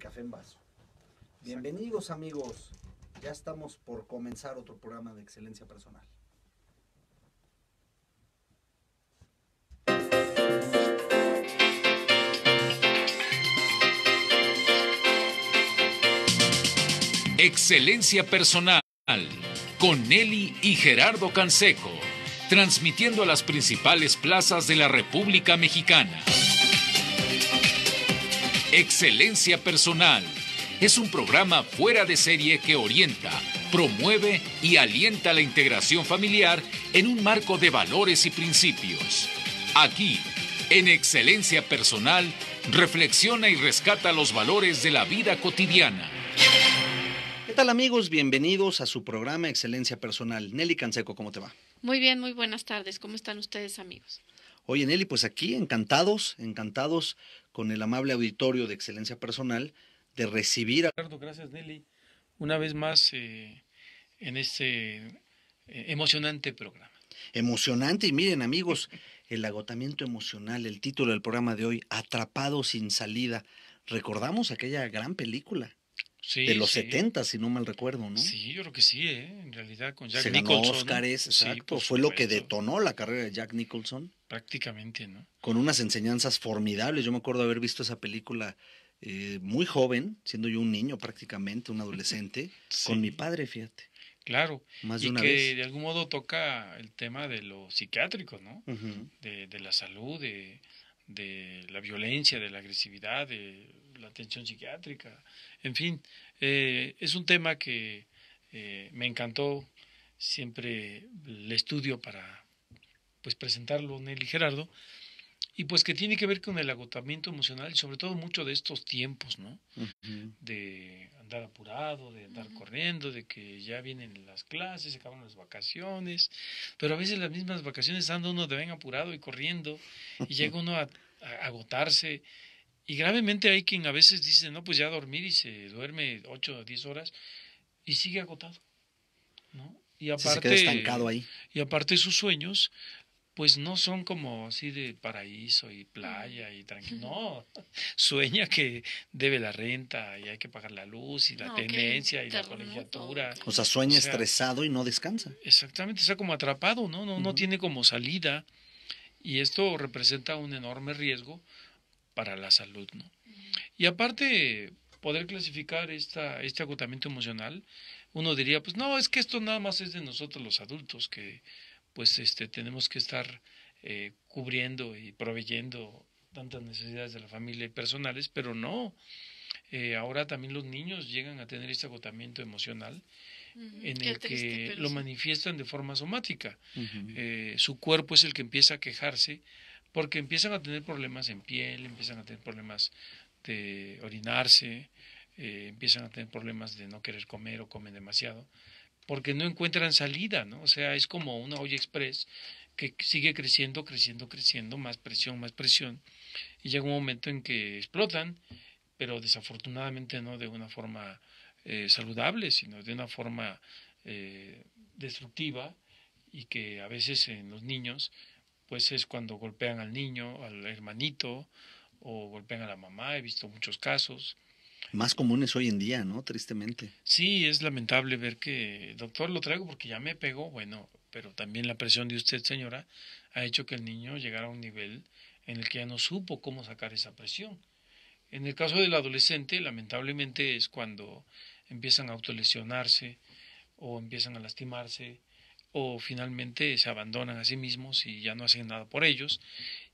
Café en Vaso. Bienvenidos amigos, ya estamos por comenzar otro programa de excelencia personal. Excelencia Personal con Nelly y Gerardo Canseco, transmitiendo a las principales plazas de la República Mexicana. Excelencia Personal. Es un programa fuera de serie que orienta, promueve y alienta la integración familiar en un marco de valores y principios. Aquí, en Excelencia Personal, reflexiona y rescata los valores de la vida cotidiana. ¿Qué tal amigos? Bienvenidos a su programa Excelencia Personal. Nelly Canseco, ¿cómo te va? Muy bien, muy buenas tardes. ¿Cómo están ustedes amigos? Oye Nelly, pues aquí encantados, encantados con el amable auditorio de Excelencia Personal de recibir a... Gracias, Nelly. Una vez más eh, en este eh, emocionante programa. Emocionante y miren amigos, el agotamiento emocional, el título del programa de hoy, Atrapado sin salida. Recordamos aquella gran película de los setenta 70, si no mal recuerdo, ¿no? Sí, yo creo que sí, ¿eh? en realidad con Jack Nicholson. Oscars, exacto. Fue lo que detonó la carrera de Jack Nicholson. Prácticamente, ¿no? Con unas enseñanzas formidables. Yo me acuerdo haber visto esa película eh, muy joven, siendo yo un niño prácticamente, un adolescente, con mi padre, fíjate. Claro, Más de y que de algún modo toca el tema de lo psiquiátrico, ¿no? de, la salud, de, de la violencia, de la agresividad, de la atención psiquiátrica, en fin, eh, es un tema que eh, me encantó, siempre El estudio para pues presentarlo Nelly Gerardo, y pues que tiene que ver con el agotamiento emocional y sobre todo mucho de estos tiempos, ¿no? De andar apurado, de andar corriendo, de que ya vienen las clases, se acaban las vacaciones, pero a veces las mismas vacaciones anda uno de ven apurado y corriendo y llega uno a agotarse y gravemente hay quien a veces dice, no, pues ya dormir y se duerme 8 o 10 horas y sigue agotado. ¿no? Y aparte, estancado ahí. Y aparte sus sueños, pues no son como así de paraíso y playa y tranquilo. No, sueña que debe la renta y hay que pagar la luz y la tenencia y la colegiatura. O sea, sueña estresado y no descansa. Exactamente, está como atrapado, ¿no? No, no tiene como salida. Y esto representa un enorme riesgo para la salud. ¿no? Y aparte, poder clasificar esta, este agotamiento emocional, uno diría, pues no, es que esto nada más es de nosotros los adultos, que pues este, tenemos que estar eh, cubriendo y proveyendo tantas necesidades de la familia y personales, pero no. Eh, ahora también los niños llegan a tener este agotamiento emocional en el que lo manifiestan de forma somática. Eh, su cuerpo es el que empieza a quejarse porque empiezan a tener problemas en piel, empiezan a tener problemas de orinarse, eh, empiezan a tener problemas de no querer comer o comen demasiado, porque no encuentran salida, ¿no? O sea, es como una olla express que sigue creciendo, creciendo, creciendo, más presión, más presión, y llega un momento en que explotan, pero desafortunadamente no de una forma eh, saludable, sino de una forma eh, destructiva y que a veces en los niños pues es cuando golpean al niño, al hermanito o golpean a la mamá, he visto muchos casos. Más comunes hoy en día, ¿no? Tristemente. Sí, es lamentable ver que, doctor, lo traigo porque ya me pegó, bueno, pero también la presión de usted, señora, ha hecho que el niño llegara a un nivel en el que ya no supo cómo sacar esa presión. En el caso del adolescente, lamentablemente es cuando empiezan a autolesionarse o empiezan a lastimarse o finalmente se abandonan a sí mismos y ya no hacen nada por ellos.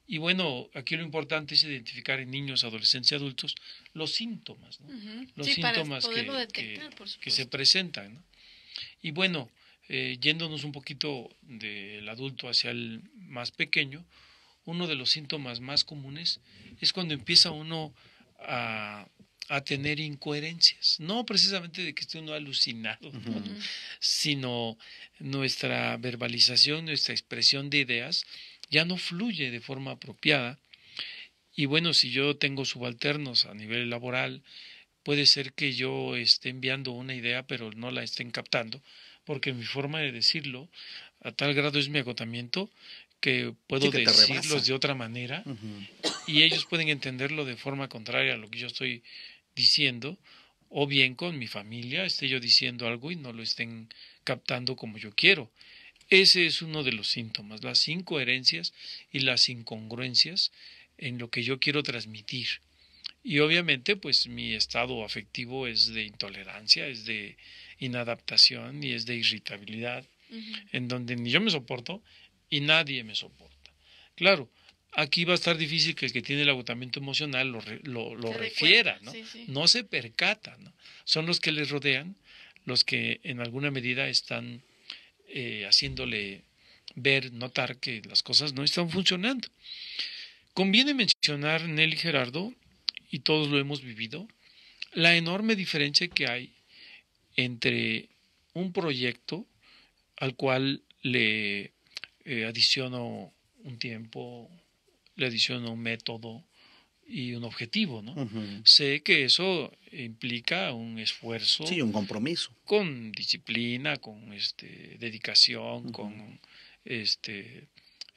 Y bueno, aquí lo importante es identificar en niños, adolescentes y adultos los síntomas, los síntomas que, se presentan. Y bueno, eh, yéndonos un poquito del adulto hacia el más pequeño, uno de los síntomas más comunes es cuando empieza uno a a tener incoherencias. No precisamente de que esté uno alucinado, sino nuestra verbalización, nuestra expresión de ideas ya no fluye de forma apropiada. Y bueno, si yo tengo subalternos a nivel laboral, puede ser que yo esté enviando una idea pero no la estén captando, porque mi forma de decirlo a tal grado es mi agotamiento que puedo decirlos de otra manera y ellos pueden entenderlo de forma contraria a lo que yo estoy diciendo, o bien con mi familia esté yo diciendo algo y no lo estén captando como yo quiero. Ese es uno de los síntomas, las incoherencias y las incongruencias en lo que yo quiero transmitir. Y obviamente, pues mi estado afectivo es de intolerancia, es de inadaptación y es de irritabilidad, en donde ni yo me soporto y nadie me soporta. Claro, aquí va a estar difícil que el que tiene el agotamiento emocional lo, lo, refiera, ¿no? No se percata, Son los que les rodean los que en alguna medida están eh, haciéndole ver, notar que las cosas no están funcionando. Conviene mencionar, Nelly Gerardo, y todos lo hemos vivido, la enorme diferencia que hay entre un proyecto al cual le eh, adiciono un tiempo, le adiciono un método y un objetivo, ¿no? Sé que eso implica un esfuerzo. Sí, un compromiso. Con disciplina, con este, dedicación, con este,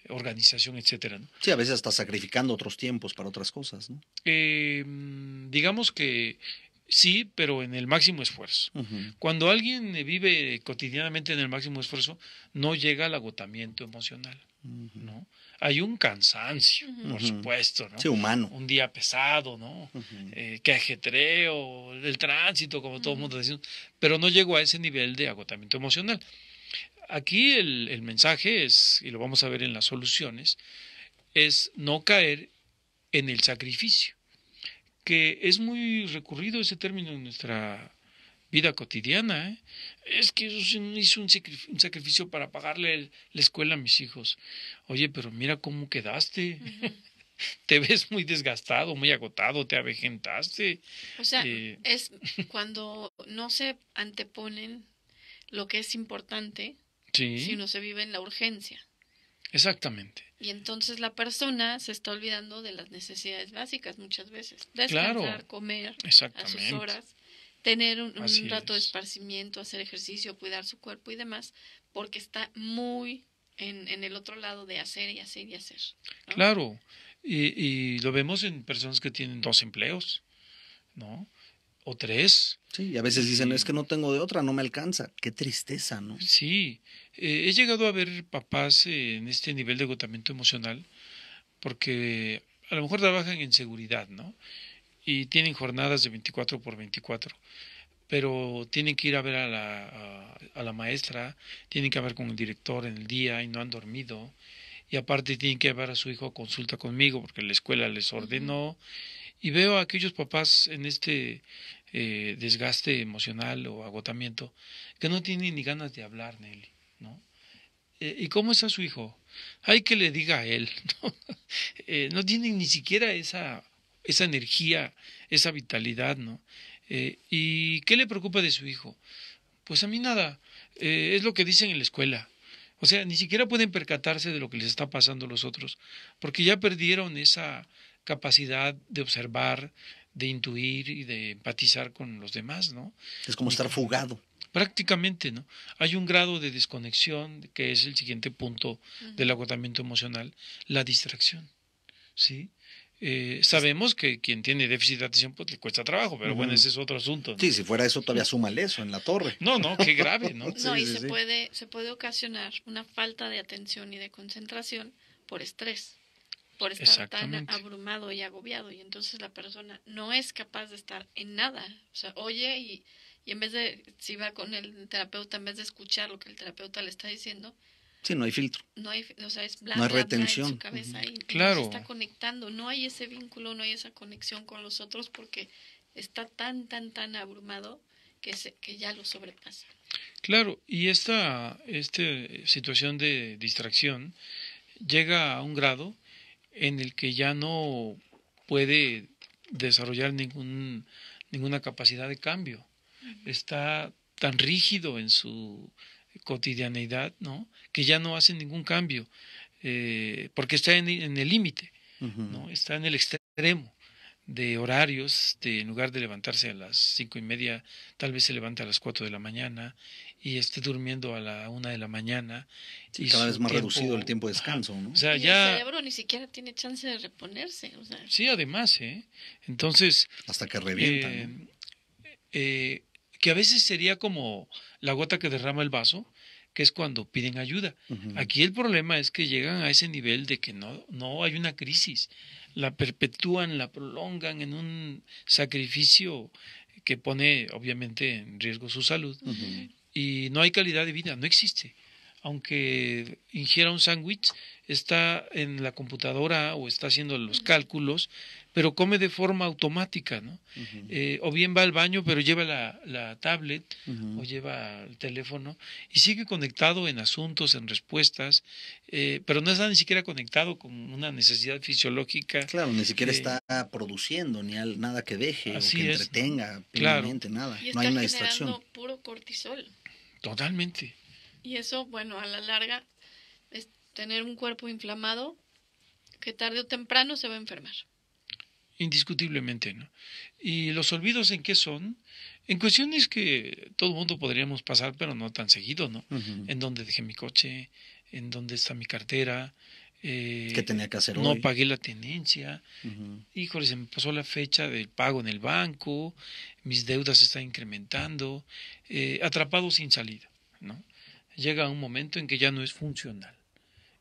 organización, etcétera. ¿no? Sí, a veces hasta sacrificando otros tiempos para otras cosas, ¿no? Eh, digamos que sí, pero en el máximo esfuerzo. Cuando alguien vive cotidianamente en el máximo esfuerzo, no llega al agotamiento emocional, ¿no? hay un cansancio, por supuesto, ¿no? Un día pesado, ¿no? Eh, que ajetreo, el tránsito, como todo el mundo decimos, pero no llego a ese nivel de agotamiento emocional. Aquí el, el mensaje es, y lo vamos a ver en las soluciones, es no caer en el sacrificio, que es muy recurrido ese término en nuestra vida cotidiana. ¿eh? Es que hizo un sacrificio para pagarle la escuela a mis hijos. Oye, pero mira cómo quedaste. te ves muy desgastado, muy agotado, te avejentaste. O sea, eh, es cuando no se anteponen lo que es importante, sino se vive en la urgencia. Exactamente. Y entonces la persona se está olvidando de las necesidades básicas muchas veces. Descansar, comer a horas tener un, rato de esparcimiento, hacer ejercicio, cuidar su cuerpo y demás, porque está muy en, el otro lado de hacer y hacer y hacer. Claro, y, lo vemos en personas que tienen dos empleos, ¿no? O tres. Sí, y a veces dicen, es que no tengo de otra, no me alcanza. Qué tristeza, ¿no? Sí, eh, he llegado a ver papás en este nivel de agotamiento emocional porque a lo mejor trabajan en seguridad, ¿no? y tienen jornadas de 24 por 24 pero tienen que ir a ver a la, maestra, tienen que hablar con el director en el día y no han dormido. Y aparte tienen que llevar a su hijo a consulta conmigo porque la escuela les ordenó. Y veo a aquellos papás en este eh, desgaste emocional o agotamiento que no tienen ni ganas de hablar, Nelly, ¿no? E, ¿Y cómo está su hijo? Hay que le diga a él. No, eh, no tienen ni siquiera esa esa energía, esa vitalidad, ¿no? Eh, ¿Y qué le preocupa de su hijo? Pues a mí nada, eh, es lo que dicen en la escuela. O sea, ni siquiera pueden percatarse de lo que les está pasando a los otros, porque ya perdieron esa capacidad de observar, de intuir y de empatizar con los demás, ¿no? Es como estar fugado. Prácticamente, ¿no? Hay un grado de desconexión que es el siguiente punto del agotamiento emocional, la distracción, ¿sí? Eh, sabemos que quien tiene déficit de atención pues le cuesta trabajo, pero bueno, ese es otro asunto. Sí, si fuera eso todavía súmale eso en la torre. No, no, qué grave, ¿no? no, y se, Puede, se puede ocasionar una falta de atención y de concentración por estrés, por estar tan abrumado y agobiado, y entonces la persona no es capaz de estar en nada, o sea, oye y en vez de, si va con el terapeuta, en vez de escuchar lo que el terapeuta le está diciendo, Sí, no hay filtro. No hay, retención. claro. está conectando. No hay ese vínculo, no hay esa conexión con los otros porque está tan, tan, tan abrumado que, se, que ya lo sobrepasa. Claro, y esta, este, situación de distracción llega a un grado en el que ya no puede desarrollar ningún, ninguna capacidad de cambio. Está tan rígido en su cotidianeidad, ¿no? Que ya no hacen ningún cambio, eh, porque está en, el límite, ¿no? Está en el extremo de horarios, de, en lugar de levantarse a las cinco y media, tal vez se levanta a las cuatro de la mañana y esté durmiendo a la una de la mañana. y cada vez más reducido el tiempo de descanso, ¿no? O sea, ya, ni siquiera tiene chance de reponerse. Sí, además, ¿eh? Entonces... Hasta que revienta. eh, eh que a veces sería como la gota que derrama el vaso, que es cuando piden ayuda. Aquí el problema es que llegan a ese nivel de que no, no hay una crisis, la perpetúan, la prolongan en un sacrificio que pone obviamente en riesgo su salud y no hay calidad de vida, no existe. Aunque ingiera un sándwich, está en la computadora o está haciendo los cálculos pero come de forma automática, ¿no? Eh, o bien va al baño, pero lleva la, tablet o lleva el teléfono y sigue conectado en asuntos, en respuestas, eh, pero no está ni siquiera conectado con una necesidad fisiológica. Claro, ni siquiera está produciendo ni al, nada que deje o que entretenga nada. no hay una distracción. puro cortisol. Totalmente. Y eso, bueno, a la larga es tener un cuerpo inflamado que tarde o temprano se va a enfermar indiscutiblemente. ¿no? ¿Y los olvidos en qué son? En cuestiones que todo el mundo podríamos pasar, pero no tan seguido, ¿no? En dónde dejé mi coche, en dónde está mi cartera. Eh, ¿Qué tenía que hacer No pagué la tenencia. Híjole, se me pasó la fecha del pago en el banco. Mis deudas están incrementando. Eh, atrapado sin salida, ¿no? Llega un momento en que ya no es funcional.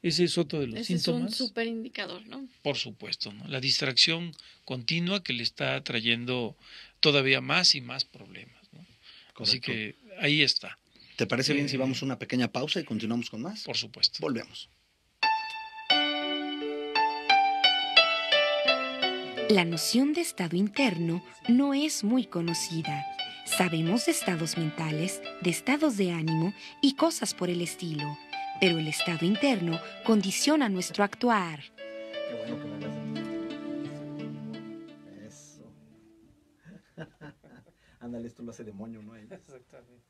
Ese es otro de los síntomas. Es un superindicador, ¿no? Por supuesto, ¿no? La distracción continua que le está trayendo todavía más y más problemas, ¿no? Así que ahí está. ¿Te parece bien si eh, vamos a una pequeña pausa y continuamos con más? Por supuesto. Volvemos. La noción de estado interno no es muy conocida. Sabemos de estados mentales, de estados de ánimo y cosas por el estilo pero el estado interno condiciona nuestro actuar. Qué bueno que me Eso. Ándale, esto lo hace de moño, ¿no? Exactamente.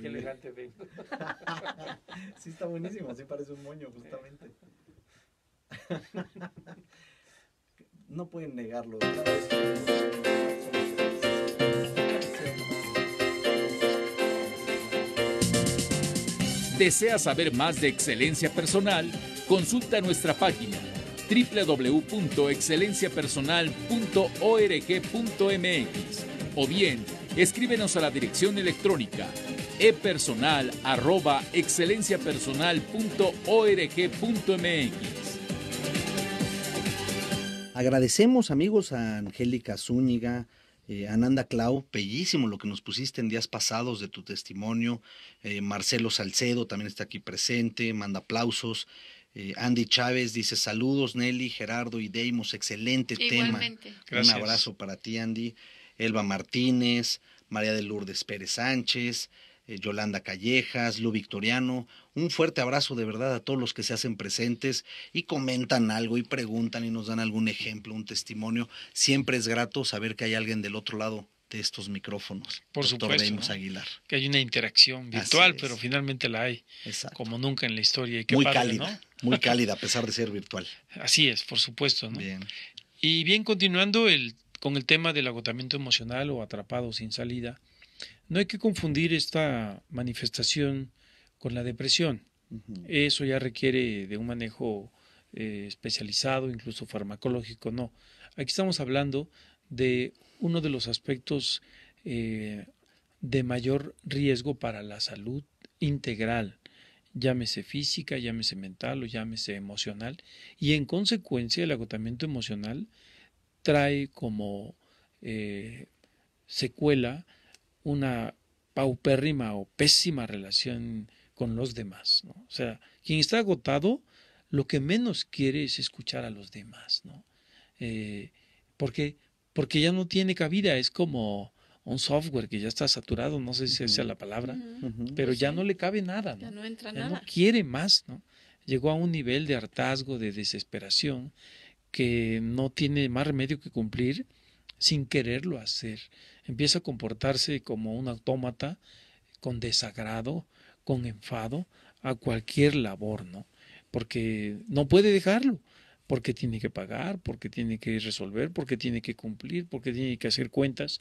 Qué elegante vengo. sí, está buenísimo, así parece un moño, justamente. no pueden negarlo. ¿Desea saber más de excelencia personal? Consulta nuestra página www.excelenciapersonal.org.mx o bien escríbenos a la dirección electrónica epersonal@excelenciapersonal.org.mx. Agradecemos amigos a Angélica Zúñiga, eh, Ananda Clau, bellísimo lo que nos pusiste en días pasados de tu testimonio. Eh, Marcelo Salcedo también está aquí presente, manda aplausos. Eh, Andy Chávez dice saludos, Nelly, Gerardo y Deimos, excelente tema. Gracias. Un abrazo para ti, Andy. Elba Martínez, María de Lourdes Pérez Sánchez, eh, Yolanda Callejas, Lu Victoriano. Un fuerte abrazo de verdad a todos los que se hacen presentes y comentan algo y preguntan y nos dan algún ejemplo, un testimonio. Siempre es grato saber que hay alguien del otro lado de estos micrófonos. Por supuesto. Aguilar. Que hay una interacción virtual, pero finalmente la hay. Como nunca en la historia. muy cálida, muy cálida, a pesar de ser virtual. Así es, por supuesto. Y bien, continuando el, con el tema del agotamiento emocional o atrapado sin salida, no hay que confundir esta manifestación con la depresión. Eso ya requiere de un manejo eh, especializado, incluso farmacológico, no. Aquí estamos hablando de uno de los aspectos eh, de mayor riesgo para la salud integral, llámese física, llámese mental o llámese emocional, y en consecuencia el agotamiento emocional trae como eh, secuela una paupérrima o pésima relación con los demás. ¿no? O sea, quien está agotado lo que menos quiere es escuchar a los demás, ¿no? Eh, porque, porque ya no tiene cabida, es como un software que ya está saturado, no sé si sea la palabra, pero pues ya no le cabe nada, ¿no? Ya no entra nada. No quiere más, ¿no? Llegó a un nivel de hartazgo, de desesperación, que no tiene más remedio que cumplir sin quererlo hacer. Empieza a comportarse como un autómata con desagrado, con enfado a cualquier labor, ¿no? Porque no puede dejarlo, porque tiene que pagar, porque tiene que resolver, porque tiene que cumplir, porque tiene que hacer cuentas,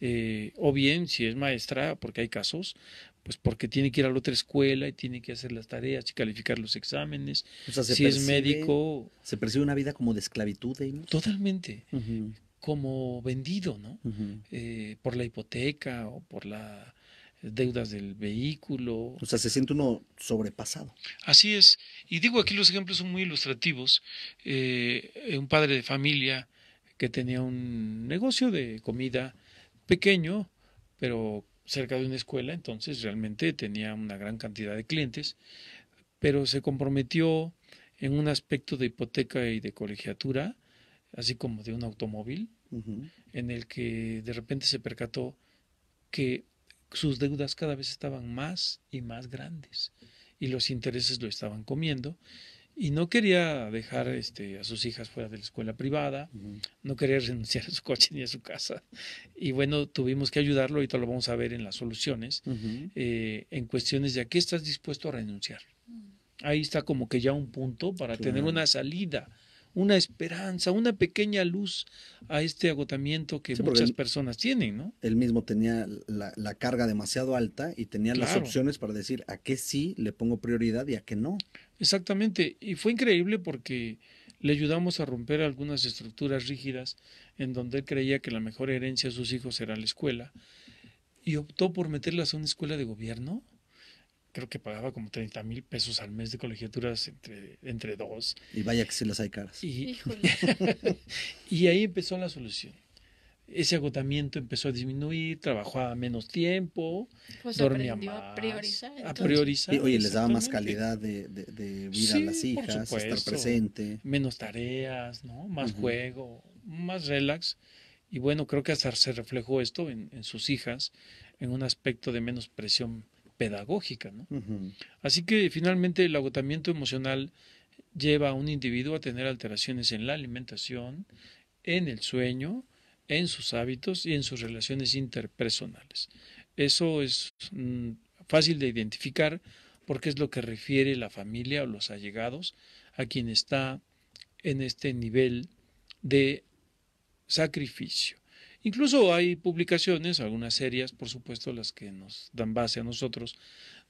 eh, o bien si es maestra, porque hay casos, pues porque tiene que ir a la otra escuela y tiene que hacer las tareas y calificar los exámenes. si es médico. Se percibe una vida como de esclavitud, ¿eh? Totalmente como vendido, ¿no? Eh, por la hipoteca o por las deudas del vehículo. O sea, se siente uno sobrepasado. Así es. Y digo, aquí los ejemplos son muy ilustrativos. Eh, eh, un padre de familia que tenía un negocio de comida pequeño, pero cerca de una escuela, entonces realmente tenía una gran cantidad de clientes, pero se comprometió en un aspecto de hipoteca y de colegiatura así como de un automóvil, en el que de repente se percató que sus deudas cada vez estaban más y más grandes y los intereses lo estaban comiendo y no quería dejar este, a sus hijas fuera de la escuela privada, no quería renunciar a su coche ni a su casa. Y bueno, tuvimos que ayudarlo, y todo lo vamos a ver en las soluciones, eh, en cuestiones de a qué estás dispuesto a renunciar. Mm. Ahí está como que ya un punto para tener una salida una esperanza, una pequeña luz a este agotamiento que muchas personas tienen, ¿no? Él mismo tenía la, carga demasiado alta y tenía las opciones para decir a qué sí le pongo prioridad y a qué no. Exactamente, y fue increíble porque le ayudamos a romper algunas estructuras rígidas en donde él creía que la mejor herencia de sus hijos era la escuela y optó por meterlas a una escuela de gobierno creo que pagaba como 30 mil pesos al mes de colegiaturas entre, entre dos. Y vaya que se las hay caras. Y, y ahí empezó la solución. Ese agotamiento empezó a disminuir, trabajaba menos tiempo, pues dormía más. A priorizar. A priorizar oye, les daba más calidad de, vida a las hijas, estar presente. Menos tareas, ¿no? Más juego, más relax. Y bueno, creo que hasta se reflejó esto en, en sus hijas, en un aspecto de menos presión pedagógica. Así que finalmente el agotamiento emocional lleva a un individuo a tener alteraciones en la alimentación, en el sueño, en sus hábitos y en sus relaciones interpersonales. Eso es mm, fácil de identificar porque es lo que refiere la familia o los allegados a quien está en este nivel de sacrificio. Incluso hay publicaciones, algunas serias, por supuesto, las que nos dan base a nosotros,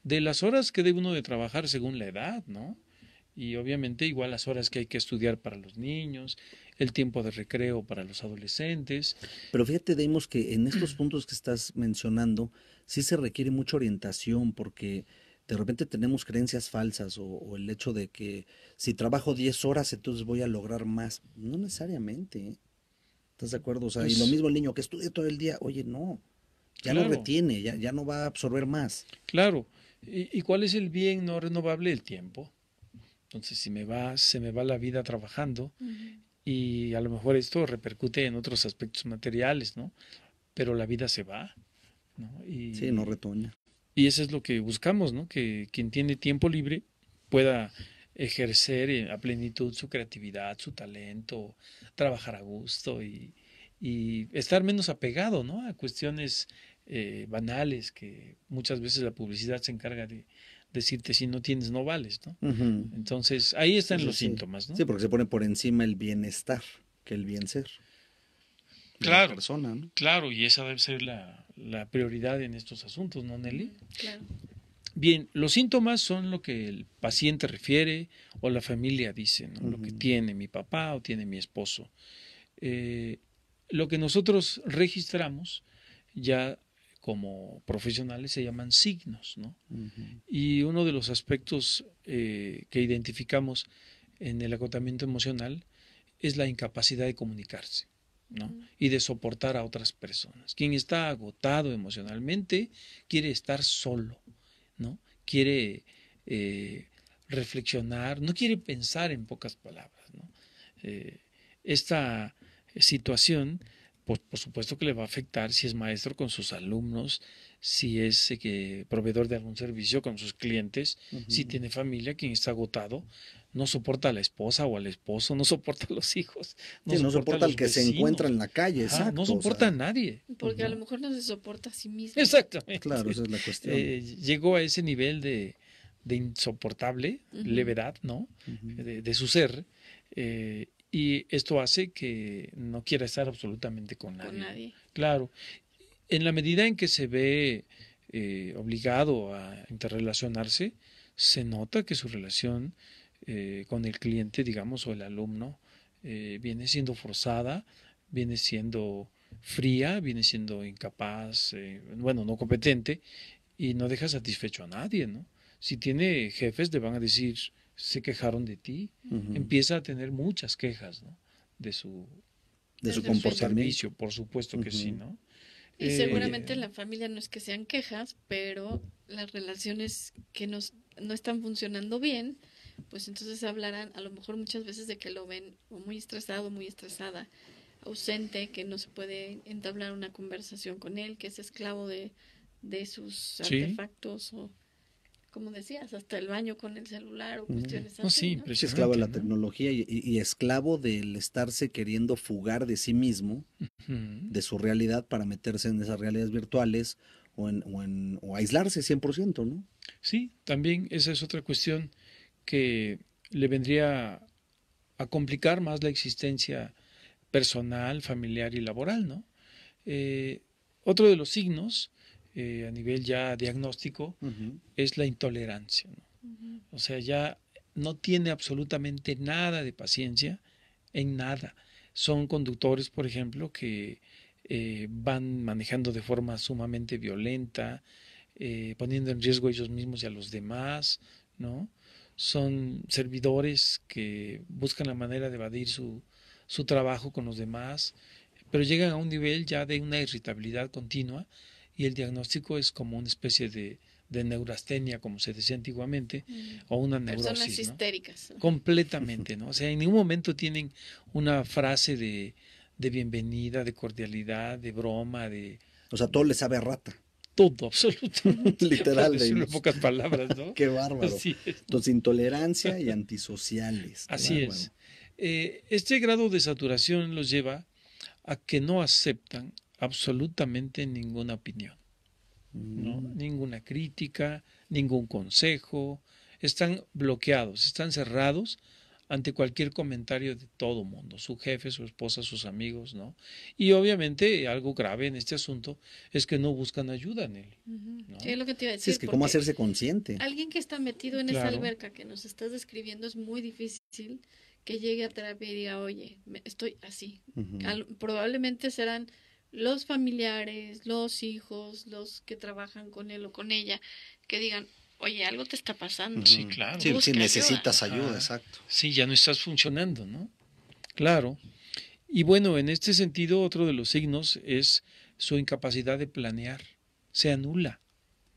de las horas que debe uno de trabajar según la edad, ¿no? Y obviamente igual las horas que hay que estudiar para los niños, el tiempo de recreo para los adolescentes. Pero fíjate, Demos, que en estos puntos que estás mencionando, sí se requiere mucha orientación porque de repente tenemos creencias falsas o, o, el hecho de que si trabajo 10 horas entonces voy a lograr más. No necesariamente. ¿eh? ¿Estás de acuerdo? O sea, y lo pues mismo el niño que estudia todo el día, oye, no, ya no retiene, ya, ya no va a absorber más. Claro. ¿Y, cuál es el bien no renovable? El tiempo. Entonces, si me va, se me va la vida trabajando y a lo mejor esto repercute en otros aspectos materiales, ¿no? Pero la vida se va. ¿no? Y, sí, no retoña. Y eso es lo que buscamos, ¿no? Que quien tiene tiempo libre pueda ejercer eh, a plenitud su creatividad, su talento, trabajar a gusto y, y estar menos apegado ¿no? a cuestiones eh, banales que muchas veces la publicidad se encarga de decirte si no tienes no vales, ¿no? Entonces ahí están los síntomas, Sí, porque se pone por encima el bienestar que el bien ser. claro, la persona, claro, y esa debe ser la, la prioridad en estos asuntos, ¿no, Nelly? Claro. Bien, los síntomas son lo que el paciente refiere o la familia dice, lo que tiene mi papá o tiene mi esposo. Eh, lo que nosotros registramos ya como profesionales se llaman signos, ¿no? Y uno de los aspectos eh, que identificamos en el agotamiento emocional es la incapacidad de comunicarse, Y de soportar a otras personas. Quien está agotado emocionalmente quiere estar solo ¿no? Quiere eh, reflexionar, no quiere pensar en pocas palabras, ¿no? Eh, esta situación, por, por, supuesto que le va a afectar si es maestro con sus alumnos, si es eh, que, proveedor de algún servicio con sus clientes, si tiene familia, quien está agotado, no soporta a la esposa o al esposo, no soporta a los hijos, no, soporta, al que se encuentra en la calle, exacto, no soporta a nadie. Porque a lo mejor no se soporta a sí mismo. Exactamente. Claro, esa es la cuestión. Eh, llegó a ese nivel de, de insoportable levedad, ¿no? de, su ser. Eh, y esto hace que no quiera estar absolutamente con nadie. Con nadie. Claro. En la medida en que se ve eh, obligado a interrelacionarse, se nota que su relación eh, con el cliente, digamos, o el alumno, eh, viene siendo forzada, viene siendo fría, viene siendo incapaz, eh, bueno, no competente, y no deja satisfecho a nadie, ¿no? Si tiene jefes, le van a decir, se quejaron de ti, empieza a tener muchas quejas, ¿no? De su, de su comportamiento. por supuesto que sí, ¿no? Y seguramente la familia no es que sean quejas, pero las relaciones que nos, no están funcionando bien, pues entonces hablarán a lo mejor muchas veces de que lo ven muy estresado, muy estresada, ausente, que no se puede entablar una conversación con él, que es esclavo de, de sus artefactos o como decías, hasta el baño con el celular o mm. cuestiones así. sí, Es esclavo de la tecnología y, esclavo del estarse queriendo fugar de sí mismo, de su realidad, para meterse en esas realidades virtuales o, en, o, en, o aislarse 100%, ¿no? Sí, también esa es otra cuestión que le vendría a complicar más la existencia personal, familiar y laboral, ¿no? Eh, otro de los signos, eh, a nivel ya diagnóstico, es la intolerancia, ¿no? O sea, ya no tiene absolutamente nada de paciencia en nada. Son conductores, por ejemplo, que eh, van manejando de forma sumamente violenta, poniendo en riesgo a ellos mismos y a los demás, ¿no? son servidores que buscan la manera de evadir su, su trabajo con los demás, pero llegan a un nivel ya de una irritabilidad continua y el diagnóstico es como una especie de, de neurastenia, como se decía antiguamente, mm. o una neurosis. histéricas. Completamente, ¿no? O sea, en ningún momento tienen una frase de, de bienvenida, de cordialidad, de broma, de... O sea, todo le sabe a rata todo, absolutamente. Literal, en pocas palabras, ¿no? Qué bárbaro. Entonces, intolerancia y antisociales. Así es. Eh, este grado de saturación los lleva a que no aceptan absolutamente ninguna opinión, mm. ninguna crítica, ningún consejo, están bloqueados, están cerrados ante cualquier comentario de todo mundo, su jefe, su esposa, sus amigos, ¿no? Y obviamente algo grave en este asunto es que no buscan ayuda en él. es lo que te iba a decir. Sí, es que cómo hacerse consciente. Alguien que está metido en esa alberca que nos estás describiendo es muy difícil que llegue a terapia y diga, oye, estoy así. probablemente serán los familiares, los hijos, los que trabajan con él o con ella, que digan, oye, algo te está pasando. Sí, claro. si necesitas ayuda, exacto. Sí, ya no estás funcionando, ¿no? Claro. Y bueno, en este sentido, otro de los signos es su incapacidad de planear. Se anula,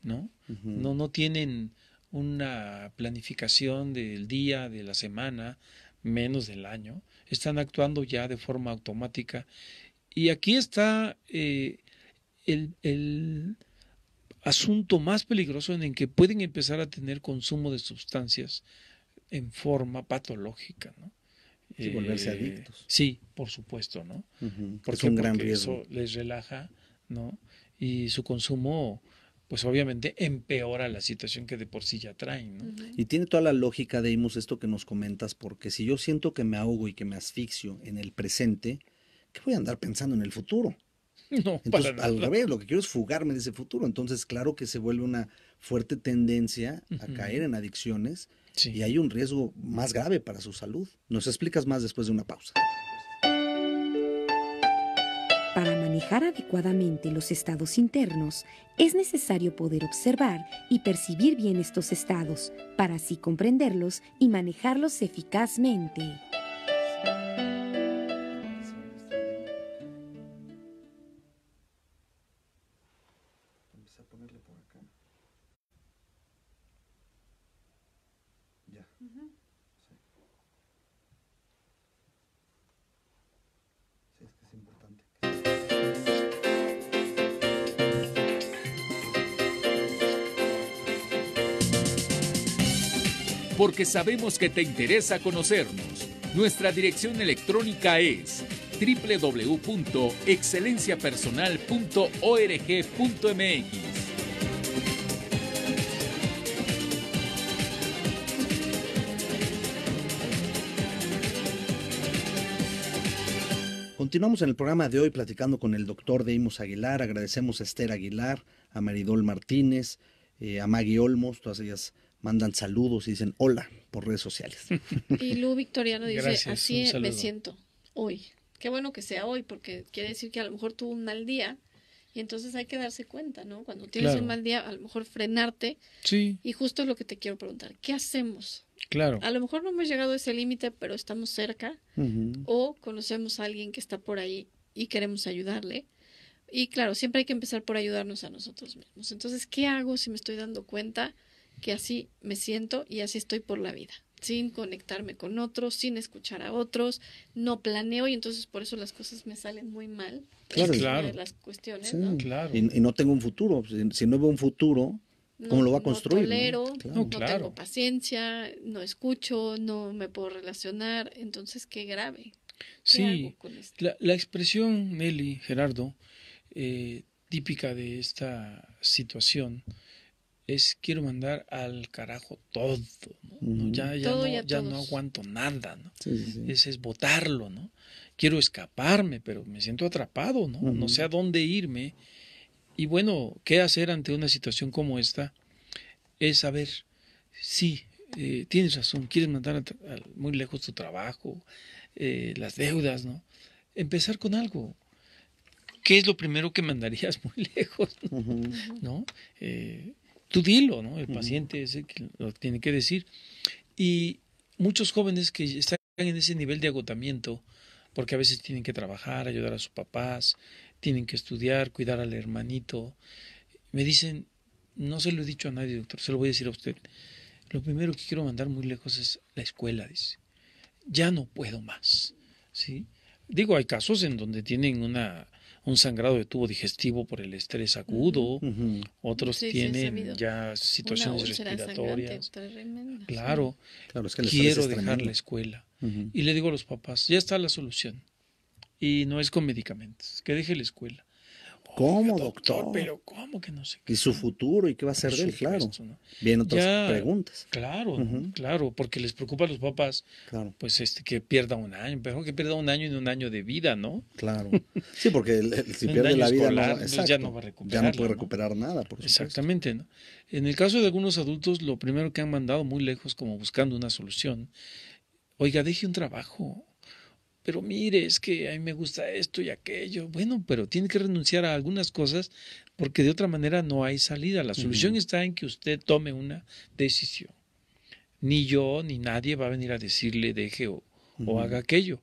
¿no? No, no tienen una planificación del día, de la semana, menos del año. Están actuando ya de forma automática. Y aquí está eh, el, el, asunto más peligroso en el que pueden empezar a tener consumo de sustancias en forma patológica, ¿no? Y volverse eh, adictos. Sí, por supuesto, ¿no? porque, es un gran riesgo. Eso les relaja, ¿no? Y su consumo, pues obviamente empeora la situación que de por sí ya traen, ¿no? Y tiene toda la lógica, Deimos, esto que nos comentas, porque si yo siento que me ahogo y que me asfixio en el presente, ¿qué voy a andar pensando en el futuro? No, Entonces, al revés, lo que quiero es fugarme de ese futuro. Entonces, claro que se vuelve una fuerte tendencia a caer en adicciones y hay un riesgo más grave para su salud. Nos explicas más después de una pausa. Para manejar adecuadamente los estados internos, es necesario poder observar y percibir bien estos estados para así comprenderlos y manejarlos eficazmente. porque sabemos que te interesa conocernos. Nuestra dirección electrónica es www.excelenciapersonal.org.mx. Continuamos en el programa de hoy platicando con el doctor Deimos Aguilar. Agradecemos a Esther Aguilar, a Maridol Martínez, eh, a Maggie Olmos, todas ellas mandan saludos y dicen hola por redes sociales. Y Lu Victoriano dice, así me siento hoy. Qué bueno que sea hoy, porque quiere decir que a lo mejor tuvo un mal día y entonces hay que darse cuenta, ¿no? Cuando tienes un mal día, a lo mejor frenarte. Sí. Y justo es lo que te quiero preguntar, ¿qué hacemos? Claro. A lo mejor no hemos llegado a ese límite, pero estamos cerca o conocemos a alguien que está por ahí y queremos ayudarle. Y claro, siempre hay que empezar por ayudarnos a nosotros mismos. Entonces, ¿qué hago si me estoy dando cuenta? que así me siento y así estoy por la vida, sin conectarme con otros, sin escuchar a otros, no planeo y entonces por eso las cosas me salen muy mal. Pues, claro, claro. Las cuestiones, Y, no tengo un futuro, si, no veo un futuro, ¿Cómo lo va a construir? No, ¿no? tengo paciencia, no escucho, no me puedo relacionar. Entonces, qué grave. sí, la, expresión, Meli, Gerardo, eh, típica de esta situación es quiero mandar al carajo todo, ¿no? ya, ya, no, ya no, aguanto nada, ¿no? Ese es votarlo, ¿no? Quiero escaparme, pero me siento atrapado, ¿no? No sé a dónde irme. Y bueno, ¿qué hacer ante una situación como esta? Es saber, sí, eh, tienes razón, quieres mandar muy lejos tu trabajo, eh, las deudas, ¿no? Empezar con algo, ¿qué es lo primero que mandarías muy lejos? ¿No? Eh, tú dilo, ¿no? El paciente es el que lo tiene que decir. Y muchos jóvenes que están en ese nivel de agotamiento, porque a veces tienen que trabajar, ayudar a sus papás, tienen que estudiar, cuidar al hermanito, me dicen, no se lo he dicho a nadie, doctor, se lo voy a decir a usted. Lo primero que quiero mandar muy lejos es la escuela, dice. Ya no puedo más, ¿sí? Digo, hay casos en donde tienen una un sangrado de tubo digestivo por el estrés agudo, otros tienen ya situaciones respiratorias. Claro, claro es que quiero dejar la escuela. Y le digo a los papás, ya está la solución. Y no es con medicamentos, que deje la escuela. ¿Cómo, doctor, Pero ¿cómo que no sé qué? ¿Y su futuro? ¿Y qué va a ser de él? Claro. Bien, otras preguntas. Claro, claro, porque les preocupa a los papás claro. pues este, que pierda un año, Pero que pierda un año y un año de vida, ¿no? Claro. Sí, porque si pierde la vida pues, ya no va a recuperar. Ya no puede recuperar nada, por Exactamente. ¿no? En el caso de algunos adultos, lo primero que han mandado muy lejos como buscando una solución, oiga, deje un trabajo pero mire, es que a mí me gusta esto y aquello. Bueno, pero tiene que renunciar a algunas cosas porque de otra manera no hay salida. La solución está en que usted tome una decisión. Ni yo ni nadie va a venir a decirle deje o, haga aquello.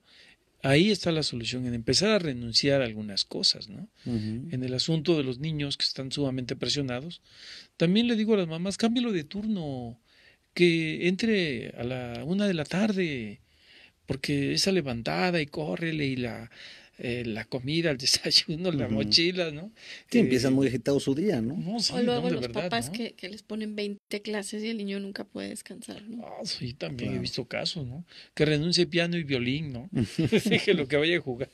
Ahí está la solución, en empezar a renunciar a algunas cosas, ¿no? En el asunto de los niños que están sumamente presionados, también le digo a las mamás, cámbielo de turno, que entre a la una de la tarde, porque esa levantada y córrele y la, eh, la comida, el desayuno, la mochila, ¿no? Sí, empieza eh, empiezan muy agitado su día, ¿no? o luego los papás que, les ponen 20 clases y el niño nunca puede descansar, ¿no? Ah, sí, también he visto casos, ¿no? Que renuncie piano y violín, ¿no? Dije, lo que vaya a jugar.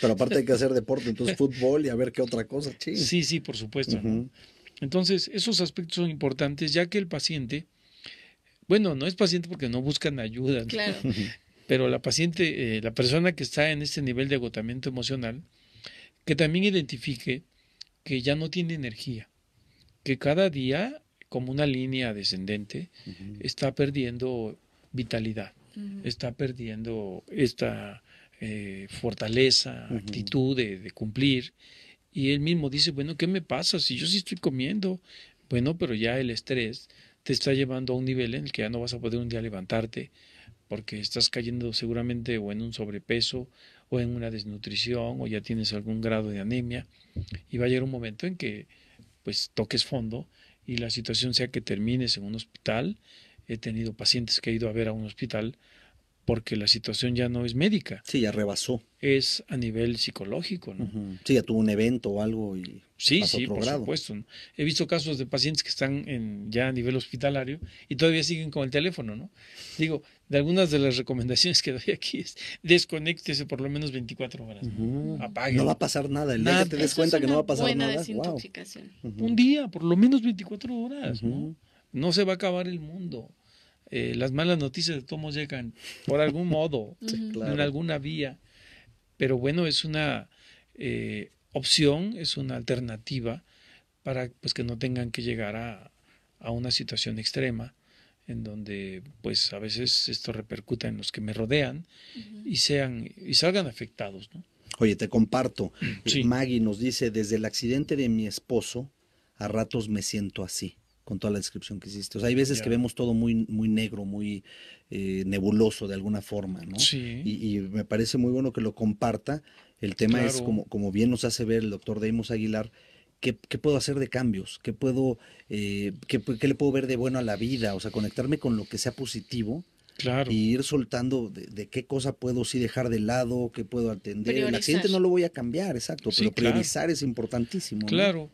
Pero aparte hay que hacer deporte, entonces fútbol y a ver qué otra cosa, sí. Sí, sí, por supuesto. Entonces, esos aspectos son importantes ya que el paciente, bueno, no es paciente porque no buscan ayuda, ¿no? Claro pero la paciente, eh, la persona que está en este nivel de agotamiento emocional, que también identifique que ya no tiene energía, que cada día, como una línea descendente, está perdiendo vitalidad, está perdiendo esta eh, fortaleza, actitud de, de cumplir. Y él mismo dice, bueno, ¿qué me pasa si yo sí estoy comiendo? Bueno, pero ya el estrés te está llevando a un nivel en el que ya no vas a poder un día levantarte, porque estás cayendo seguramente o en un sobrepeso o en una desnutrición o ya tienes algún grado de anemia y va a llegar un momento en que pues toques fondo y la situación sea que termines en un hospital. He tenido pacientes que he ido a ver a un hospital porque la situación ya no es médica. Sí, ya rebasó. Es a nivel psicológico, ¿no? Sí, ya tuvo un evento o algo y Sí, sí, sí, por supuesto. He visto casos de pacientes que están en, ya a nivel hospitalario y todavía siguen con el teléfono, ¿no? Digo, de algunas de las recomendaciones que doy aquí es desconéctese por lo menos 24 horas. Apague. No va a pasar nada. El te des cuenta que no va a pasar nada. Un día, por lo menos 24 horas, ¿no? No se va a acabar el mundo. Eh, las malas noticias de todos llegan por algún modo, en alguna vía. Pero bueno, es una eh, opción, es una alternativa para pues, que no tengan que llegar a, a una situación extrema en donde pues a veces esto repercuta en los que me rodean y sean y salgan afectados, ¿no? Oye, te comparto. Maggie nos dice, desde el accidente de mi esposo, a ratos me siento así con toda la descripción que hiciste. O sea, hay veces que vemos todo muy, muy negro, muy eh, nebuloso de alguna forma, ¿no? Sí. Y, y, me parece muy bueno que lo comparta. El tema es, como, como bien nos hace ver el doctor Deimos Aguilar, ¿Qué, puedo hacer de cambios? ¿Qué, puedo, eh, le puedo ver de bueno a la vida? O sea, conectarme con lo que sea positivo. Claro. Y ir soltando de, qué cosa puedo sí dejar de lado, qué puedo atender. El accidente no lo voy a cambiar, exacto, pero priorizar es importantísimo. Claro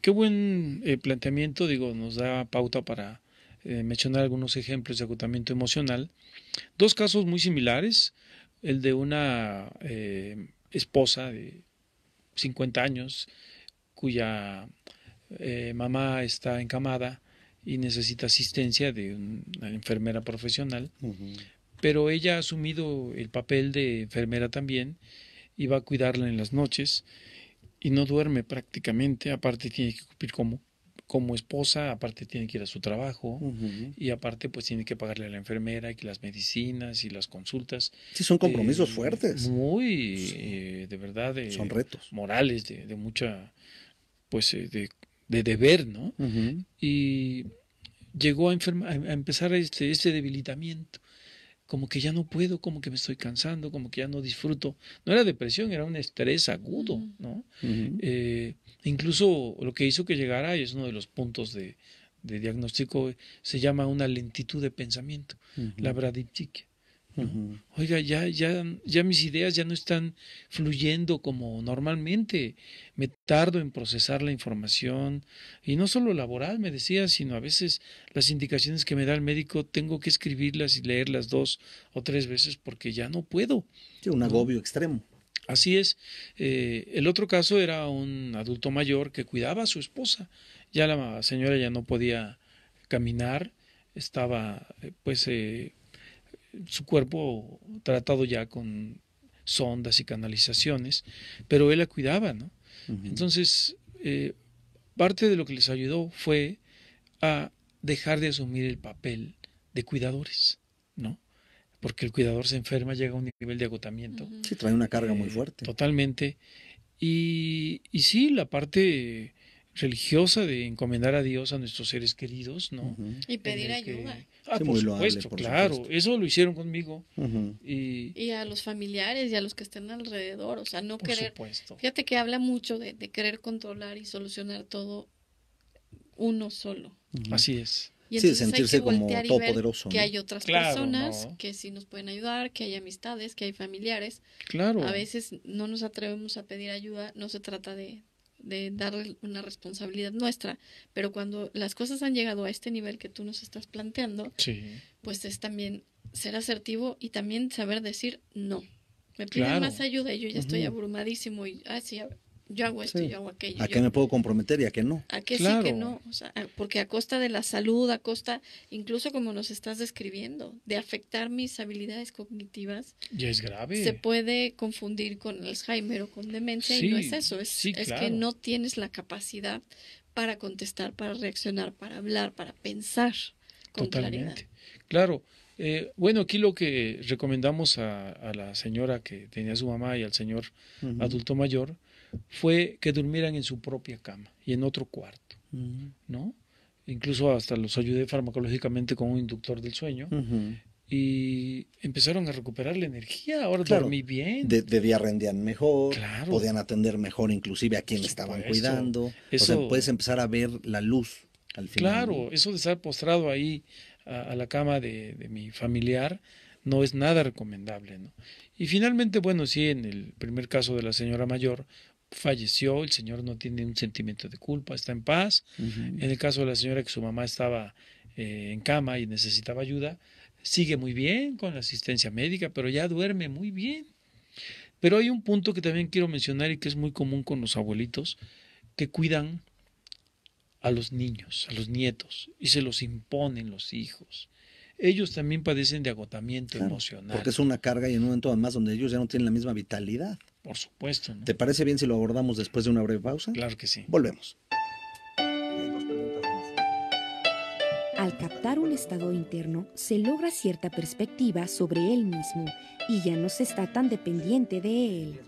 qué buen eh, planteamiento, digo, nos da pauta para eh, mencionar algunos ejemplos de agotamiento emocional. Dos casos muy similares, el de una eh, esposa de 50 años cuya mamá está encamada y necesita asistencia de una enfermera profesional, pero ella ha asumido el papel de enfermera también y va a cuidarla en las noches y no duerme prácticamente, aparte tiene que cumplir como, como esposa, aparte tiene que ir a su trabajo y aparte pues tiene que pagarle a la enfermera y las medicinas y las consultas. Sí, son compromisos eh, fuertes. Muy, eh, de verdad, eh, son retos. Morales, de, de mucha, pues de, de deber, ¿no? Y llegó a, a empezar este, este debilitamiento como que ya no puedo, como que me estoy cansando, como que ya no disfruto. No era depresión, era un estrés agudo, ¿no? Eh, incluso lo que hizo que llegara, y es uno de los puntos de, diagnóstico, se llama una lentitud de pensamiento, la bradiptique. Oiga, ya, ya, ya mis ideas ya no están fluyendo como normalmente. Me tardo en procesar la información y no solo laboral, me decía, sino a veces las indicaciones que me da el médico tengo que escribirlas y leerlas dos o tres veces porque ya no puedo. un agobio extremo. Así es. Eh, el otro caso era un adulto mayor que cuidaba a su esposa. Ya la señora ya no podía caminar, estaba eh, pues eh, su cuerpo tratado ya con sondas y canalizaciones, pero él la cuidaba, ¿no? Entonces, eh, parte de lo que les ayudó fue a dejar de asumir el papel de cuidadores, ¿no? Porque el cuidador se enferma, llega a un nivel de agotamiento. Sí, trae una carga muy eh, fuerte. Totalmente. Y, y, sí, la parte religiosa de encomendar a Dios a nuestros seres queridos, ¿no? Y pedir ayuda. Ah, claro. Eso lo hicieron conmigo. y... y... a los familiares y a los que estén alrededor. O sea, no querer. Fíjate que habla mucho de, querer controlar y solucionar todo uno solo. Así es. Y sí, sentirse como todopoderoso. Que hay otras personas que sí nos pueden ayudar, que hay amistades, que hay familiares. Claro. A veces no nos atrevemos a pedir ayuda. No se trata de, de darle una responsabilidad nuestra, pero cuando las cosas han llegado a este nivel que tú nos estás planteando, pues es también ser asertivo y también saber decir no. Me piden más ayuda y yo ya estoy abrumadísimo y, ah, yo hago esto, yo hago aquello. ¿A qué me puedo comprometer y a qué no? ¿A qué sí, que no? porque a costa de la salud, a costa, incluso como nos estás describiendo, de afectar mis habilidades cognitivas. Y es grave. Se puede confundir con Alzheimer o con demencia y no es eso, es, que no tienes la capacidad para contestar, para reaccionar, para hablar, para pensar con claridad. Claro. Eh, bueno, aquí lo que recomendamos a, la señora que tenía su mamá y al señor adulto mayor fue que durmieran en su propia cama y en otro cuarto, mm. ¿no? Incluso hasta los ayudé farmacológicamente con un inductor del sueño. Y empezaron a recuperar la energía, ahora dormí bien. De, día rendían mejor, podían atender mejor inclusive a quien estaban cuidando. o sea, puedes empezar a ver la luz al final. Claro, eso de estar postrado ahí a, la cama de, de mi familiar, no es nada recomendable. ¿no? Y finalmente, bueno, sí, en el primer caso de la señora mayor, falleció, el señor no tiene un sentimiento de culpa, está en paz. En el caso de la señora que su mamá estaba eh, en cama y necesitaba ayuda, sigue muy bien con la asistencia médica, pero ya duerme muy bien. Pero hay un punto que también quiero mencionar y que es muy común con los abuelitos que cuidan a los niños, a los nietos, y se los imponen los hijos ellos también padecen de agotamiento emocional. Porque es una carga y en un momento más donde ellos ya no tienen la misma vitalidad. Por supuesto. ¿Te parece bien si lo abordamos después de una breve pausa? Claro que sí. Volvemos. Al captar un estado interno, se logra cierta perspectiva sobre él mismo y ya no se está tan dependiente de él.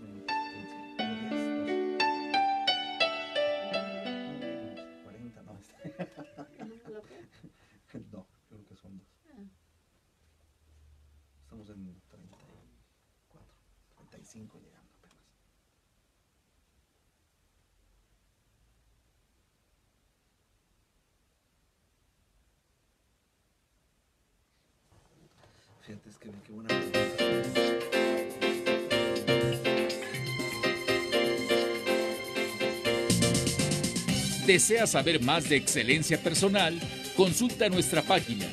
desea saber más de excelencia personal, consulta nuestra página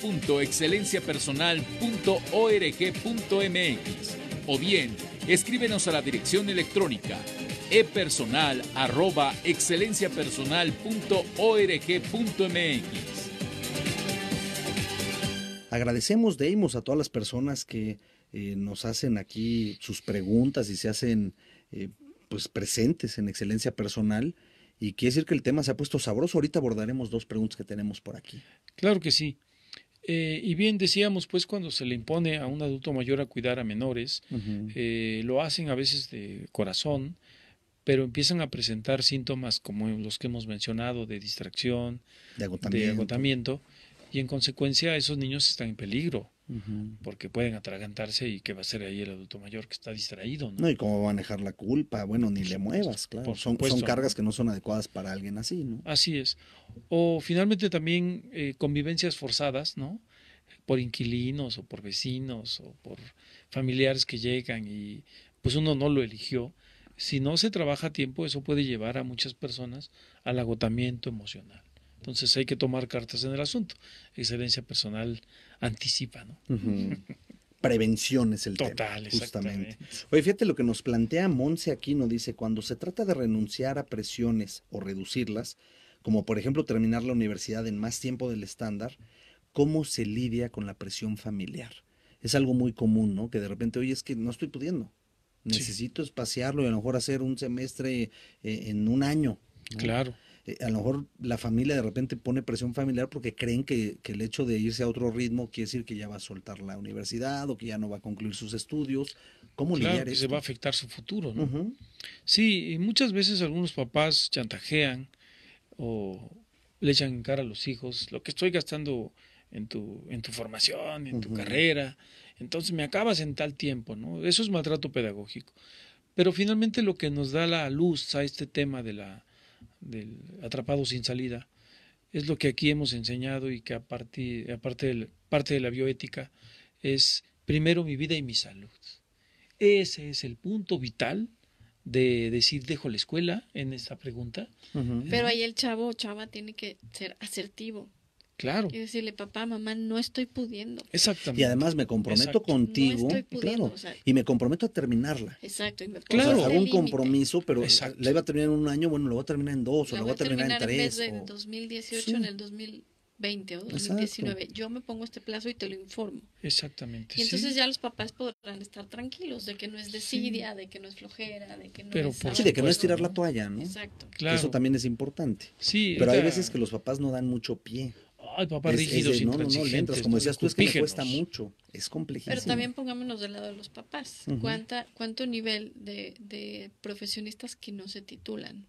www.excelenciapersonal.org.mx o bien escríbenos a la dirección electrónica epersonal@excelenciapersonal.org.mx. Agradecemos, Deimos, a todas las personas que eh, nos hacen aquí sus preguntas y se hacen eh, pues presentes en Excelencia Personal. Y quiere decir que el tema se ha puesto sabroso. Ahorita abordaremos dos preguntas que tenemos por aquí. Claro que sí. Eh, y bien, decíamos, pues cuando se le impone a un adulto mayor a cuidar a menores, eh, lo hacen a veces de corazón, pero empiezan a presentar síntomas como los que hemos mencionado, de distracción, de agotamiento, y en consecuencia esos niños están en peligro. Porque pueden atragantarse y que va a hacer ahí el adulto mayor que está distraído, ¿no? y cómo va a manejar la culpa, bueno, ni le muevas, claro. son, cargas que no son adecuadas para alguien así, Así es. O finalmente también eh, convivencias forzadas, ¿no? Por inquilinos o por vecinos o por familiares que llegan y pues uno no lo eligió. Si no se trabaja a tiempo, eso puede llevar a muchas personas al agotamiento emocional. Entonces hay que tomar cartas en el asunto. Excelencia personal anticipa, ¿no? Prevención es el Total, tema, justamente. Oye, fíjate lo que nos plantea Monse no dice, cuando se trata de renunciar a presiones o reducirlas, como por ejemplo terminar la universidad en más tiempo del estándar, ¿cómo se lidia con la presión familiar? Es algo muy común, ¿no? Que de repente, oye, es que no estoy pudiendo, necesito espaciarlo y a lo mejor hacer un semestre eh, en un año. Claro. Eh, a lo mejor la familia de repente pone presión familiar porque creen que, el hecho de irse a otro ritmo quiere decir que ya va a soltar la universidad o que ya no va a concluir sus estudios. ¿Cómo claro se va a afectar su futuro, ¿no? Sí, y muchas veces algunos papás chantajean o le echan en cara a los hijos lo que estoy gastando en tu, en tu formación, en tu carrera, entonces me acabas en tal tiempo, ¿no? Eso es maltrato pedagógico. Pero finalmente lo que nos da la luz a este tema de la del atrapado sin salida, es lo que aquí hemos enseñado y que aparte, aparte de, parte de la bioética es primero mi vida y mi salud. Ese es el punto vital de decir dejo la escuela en esta pregunta. Pero ahí el chavo o chava tiene que ser asertivo. Claro. Y decirle, papá, mamá, no estoy pudiendo. Exactamente. Y además me comprometo contigo. y me comprometo a terminarla. Exacto. claro. hago un compromiso, pero la iba a terminar en un año, bueno, lo voy a terminar en dos, o la voy a terminar, terminar en tres. En o... 2018, en el 2020 o 2019. Yo me pongo este plazo y te lo informo. Exactamente. Y entonces ya los papás podrán estar tranquilos de que no es desidia, de que no es flojera, de que no es. de que no es tirar la toalla, ¿no? Exacto. eso también es importante. Sí. Pero hay veces que los papás no dan mucho pie. Ay, papá rígido, no, como decías tú, es que me cuesta mucho, es complejísimo. Pero también pongámonos del lado de los papás. ¿Cuánto nivel de, profesionistas que no se titulan?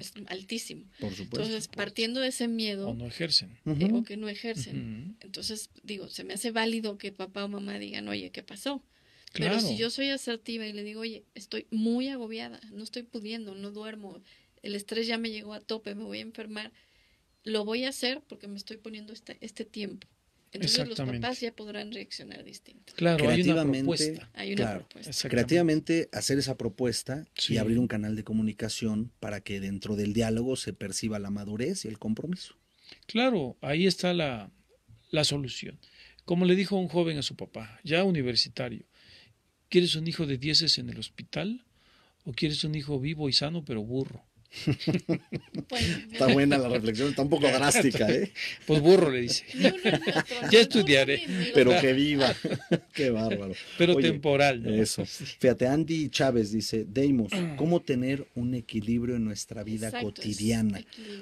Es altísimo. Por supuesto. Entonces, partiendo de ese miedo. O no ejercen. Eh, o que no ejercen. Entonces, digo, se me hace válido que papá o mamá digan, oye, ¿qué pasó? Claro. Pero si yo soy asertiva y le digo, oye, estoy muy agobiada, no estoy pudiendo, no duermo, el estrés ya me llegó a tope, me voy a enfermar lo voy a hacer porque me estoy poniendo este, este tiempo. Entonces los papás ya podrán reaccionar distinto. Claro, hay una propuesta. Creativamente hacer esa propuesta y abrir un canal de comunicación para que dentro del diálogo se perciba la madurez y el compromiso. Claro, ahí está la, solución. Como le dijo un joven a su papá, ya universitario, ¿quieres un hijo de dieces en el hospital o quieres un hijo vivo y sano pero burro? Pues, está buena la reflexión, está un poco drástica, ¿eh? Pues burro le dice. ya estudiaré. Pero que viva. Qué bárbaro. Pero temporal. Eso. Fíjate, Andy Chávez dice, Deimos, ¿cómo tener un equilibrio en nuestra vida cotidiana?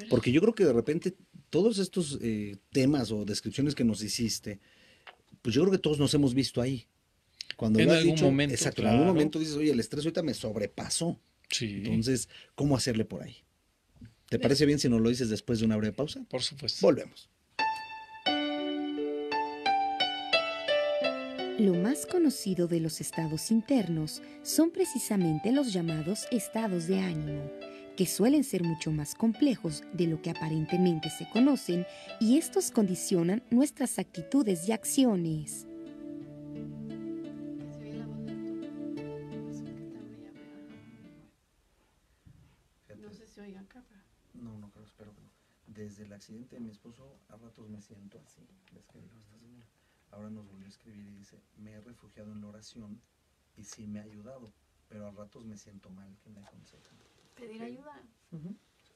Porque yo creo que de repente todos estos eh, temas o descripciones que nos hiciste, pues yo creo que todos nos hemos visto ahí. Cuando en algún momento. Exacto, en algún momento dices, oye, el estrés ahorita me sobrepasó. Entonces, ¿cómo hacerle por ahí? ¿Te parece bien si nos lo dices después de una breve pausa? Por supuesto. Volvemos. Lo más conocido de los estados internos son precisamente los llamados estados de ánimo, que suelen ser mucho más complejos de lo que aparentemente se conocen y estos condicionan nuestras actitudes y acciones. desde el accidente de mi esposo a ratos me siento así, Ahora nos volvió a escribir y dice, me he refugiado en la oración y sí me ha ayudado, pero a ratos me siento mal, que me aconsejan? Pedir ayuda.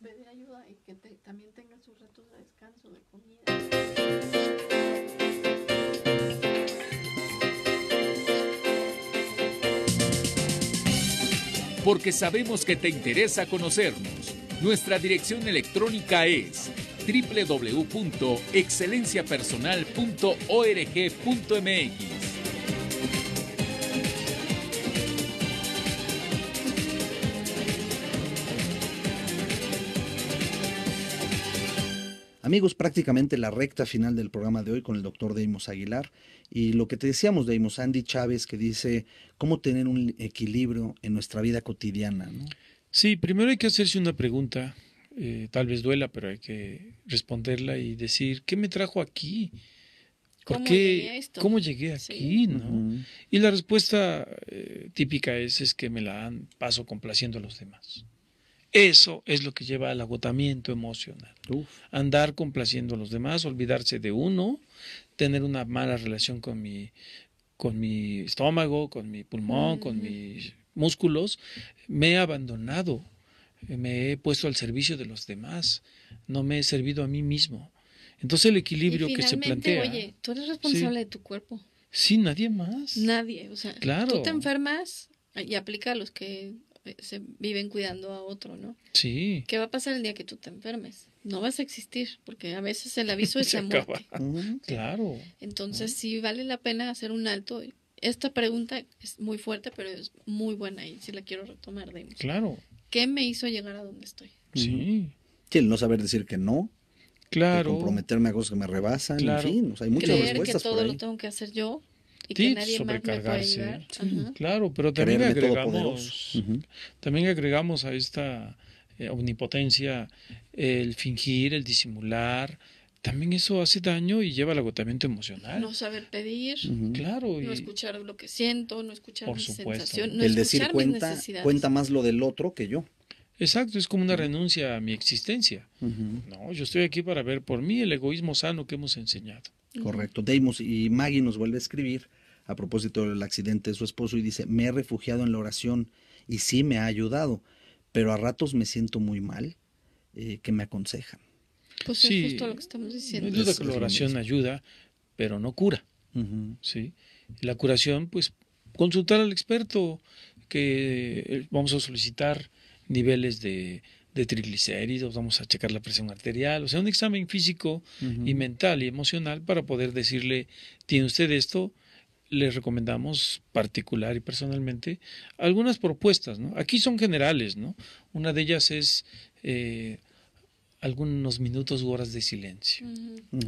Pedir ayuda y que también tenga sus ratos de descanso, de comida. porque sabemos que te interesa conocernos. Nuestra dirección electrónica es www.excelenciapersonal.org.mx. Amigos, prácticamente la recta final del programa de hoy con el doctor Deimos Aguilar y lo que te decíamos, Deimos, Andy Chávez, que dice cómo tener un equilibrio en nuestra vida cotidiana. ¿no? Sí, primero hay que hacerse una pregunta, eh, tal vez duela, pero hay que responderla y decir, ¿qué me trajo aquí? ¿Por ¿Cómo, qué, llegué ¿Cómo llegué aquí? ¿no? Y la respuesta eh, típica es, es que me la dan paso complaciendo a los demás. Eso es lo que lleva al agotamiento emocional. Andar complaciendo a los demás, olvidarse de uno, tener una mala relación con mi, con mi estómago, con mi pulmón, con mi músculos, me he abandonado, me he puesto al servicio de los demás, no me he servido a mí mismo. Entonces el equilibrio que se plantea. Oye, tú eres responsable de tu cuerpo. Sí, nadie más. Nadie, o sea, tú te enfermas y aplica a los que eh, se viven cuidando a otro, ¿no? Sí. ¿Qué va a pasar el día que tú te enfermes? No vas a existir, porque a veces el aviso es la muerte. claro. Entonces sí vale la pena hacer un alto esta pregunta es muy fuerte, pero es muy buena y si la quiero retomar, de Claro. ¿Qué me hizo llegar a donde estoy? Sí. sí el no saber decir que no. Claro. comprometerme a cosas que me rebasan. Claro. En fin, o sea, hay muchas Creer que todo lo tengo que hacer yo y que nadie más me puede ayudar. claro, pero también agregamos, también agregamos a esta eh, omnipotencia el fingir, el disimular, también eso hace daño y lleva al agotamiento emocional. No saber pedir, claro, y... no escuchar lo que siento, no escuchar Por mi sensación, no el decir cuenta, cuenta más lo del otro que yo. Exacto, es como una renuncia a mi existencia. No, yo estoy aquí para ver por mí el egoísmo sano que hemos enseñado. Correcto. Deimos y Maggie nos vuelve a escribir a propósito del accidente de su esposo y dice, me he refugiado en la oración y sí me ha ayudado, pero a ratos me siento muy mal, eh, que me aconsejan. Pues es justo lo que estamos diciendo. la oración ayuda, pero no cura. ¿sí? La curación, pues consultar al experto que eh, vamos a solicitar niveles de, triglicéridos, vamos a checar la presión arterial, o sea, un examen físico y mental y emocional para poder decirle, tiene usted esto, le recomendamos particular y personalmente algunas propuestas, ¿no? Aquí son generales, ¿no? Una de ellas es eh, algunos minutos u horas de silencio.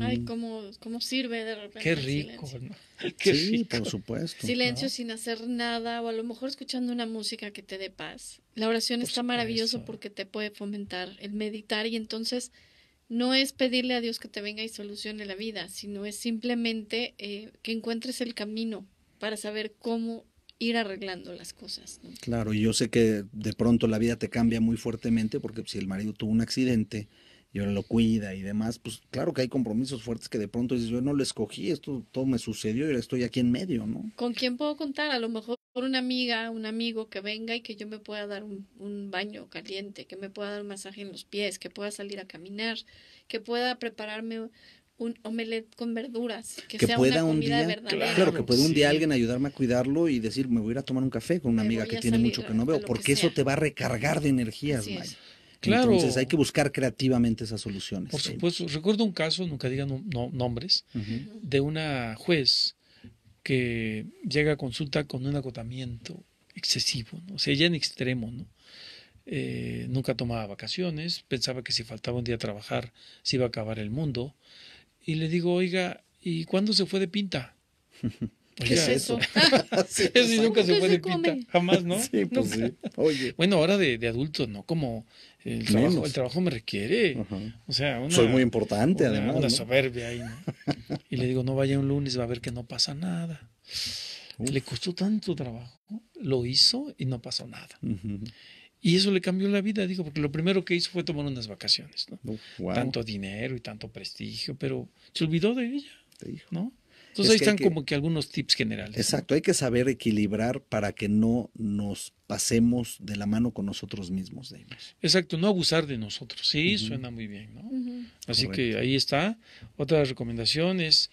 Ay, cómo, sirve de repente. Qué rico, sí, por supuesto. Silencio sin hacer nada o a lo mejor escuchando una música que te dé paz. La oración está maravilloso porque te puede fomentar el meditar y entonces no es pedirle a Dios que te venga y solucione la vida, sino es simplemente eh, que encuentres el camino para saber cómo ir arreglando las cosas. Claro, y yo sé que de pronto la vida te cambia muy fuertemente porque si el marido tuvo un accidente, y ahora lo cuida y demás, pues claro que hay compromisos fuertes que de pronto dices, yo no lo escogí, esto todo me sucedió y estoy aquí en medio, ¿no? ¿Con quién puedo contar? A lo mejor por una amiga, un amigo que venga y que yo me pueda dar un, un baño caliente, que me pueda dar un masaje en los pies, que pueda salir a caminar, que pueda prepararme un omelet con verduras, que, sea una un día, verdadera. Claro, que pueda un día alguien ayudarme a cuidarlo y decir, me voy a ir a tomar un café con una amiga que tiene mucho que no veo, porque eso te va a recargar de energías, Maya. Claro. Entonces hay que buscar creativamente esas soluciones. Por supuesto. Recuerdo un caso, nunca digan nombres, de una juez que llega a consulta con un agotamiento excesivo, o sea, ya en extremo, eh, nunca tomaba vacaciones, pensaba que si faltaba un día a trabajar se iba a acabar el mundo. Y le digo, oiga, ¿y cuándo se fue de pinta? ¿Qué es eso? eso, sí, nunca se puede de Jamás, ¿no? Sí, pues sí. Oye. Bueno, ahora de, de adulto, ¿no? Como el trabajo, el trabajo me requiere. O sea, una, Soy muy importante, además. Una soberbia ahí. ¿no? Y le digo, no vaya un lunes, va a ver que no pasa nada. Le costó tanto trabajo. Lo hizo y no pasó nada. Y eso le cambió la vida, digo, porque lo primero que hizo fue tomar unas vacaciones, ¿no? Tanto dinero y tanto prestigio, pero se olvidó de ella, ¿no? Entonces ahí están como que algunos tips generales. Exacto, hay que saber equilibrar para que no nos pasemos de la mano con nosotros mismos. Exacto, no abusar de nosotros, sí, suena muy bien, ¿no? Así que ahí está. Otra recomendación es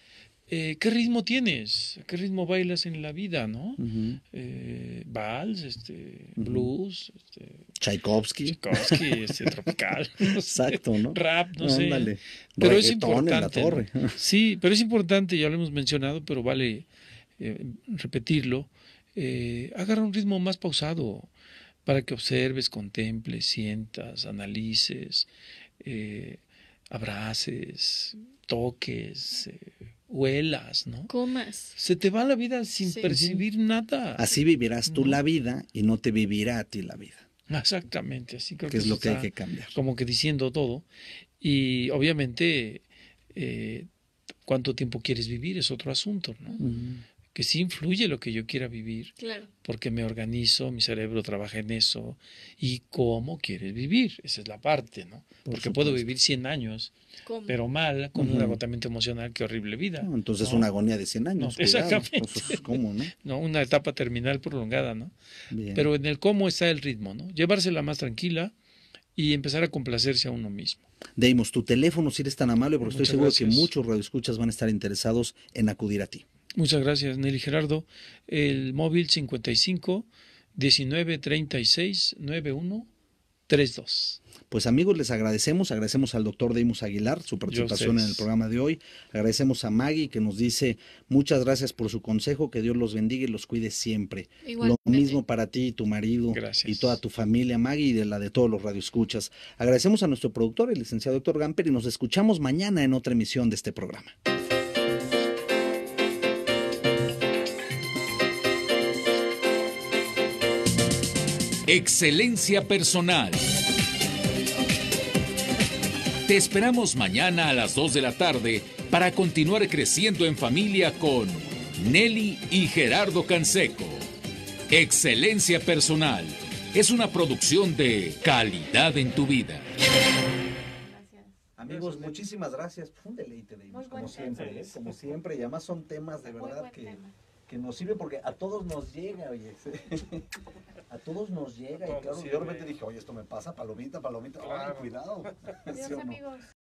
eh, ¿qué ritmo tienes? ¿Qué ritmo bailas en la vida, no? Eh, vals, este, blues, este, Tchaikovsky. Tchaikovsky, este, tropical. Exacto, ¿no? Rap, no, sé. Pero es importante. Sí, pero es importante, ya lo hemos mencionado, pero vale eh, repetirlo. agarra un ritmo más pausado para que observes, contemples, sientas, analices, abraces, toques huelas, ¿no? Comas. Se te va la vida sin percibir nada. Así vivirás tú la vida y no te vivirá a ti la vida. Exactamente, así creo que, es lo que hay que cambiar. Como que diciendo todo. Y obviamente, eh, cuánto tiempo quieres vivir es otro asunto, ¿no? que sí influye lo que yo quiera vivir, porque me organizo, mi cerebro trabaja en eso, y cómo quieres vivir, esa es la parte, ¿no? porque puedo vivir 100 años, pero mal, con un agotamiento emocional, qué horrible vida. entonces una agonía de 100 años. No, pues, exactamente. Pues, pues, ¿cómo, no? no? Una etapa terminal prolongada, ¿no? Pero en el cómo está el ritmo, ¿no? Llevársela más tranquila y empezar a complacerse a uno mismo. Deimos, tu teléfono si eres tan amable, porque estoy seguro que muchos radioescuchas van a estar interesados en acudir a ti. Muchas gracias, Nelly Gerardo. El móvil 55 1936 36 91 32. Pues amigos, les agradecemos, agradecemos al doctor Deimos Aguilar su participación en el programa de hoy, agradecemos a Maggie que nos dice muchas gracias por su consejo, que Dios los bendiga y los cuide siempre. Lo mismo para ti y tu marido y toda tu familia, Maggie, y de la de todos los radioescuchas. Agradecemos a nuestro productor, el licenciado doctor Gamper, y nos escuchamos mañana en otra emisión de este programa. Excelencia Personal. Te esperamos mañana a las 2 de la tarde para continuar creciendo en familia con Nelly y Gerardo Canseco. Excelencia Personal es una producción de calidad en tu vida. Amigos, muchísimas gracias. un deleite, de como siempre, ¿eh? como siempre. Y además son temas de verdad que, nos sirven porque a todos nos llega, oye. A todos nos llega. y claro, yo realmente dije, oye, esto me pasa, palomita, palomita, ay, cuidado. Adiós amigos.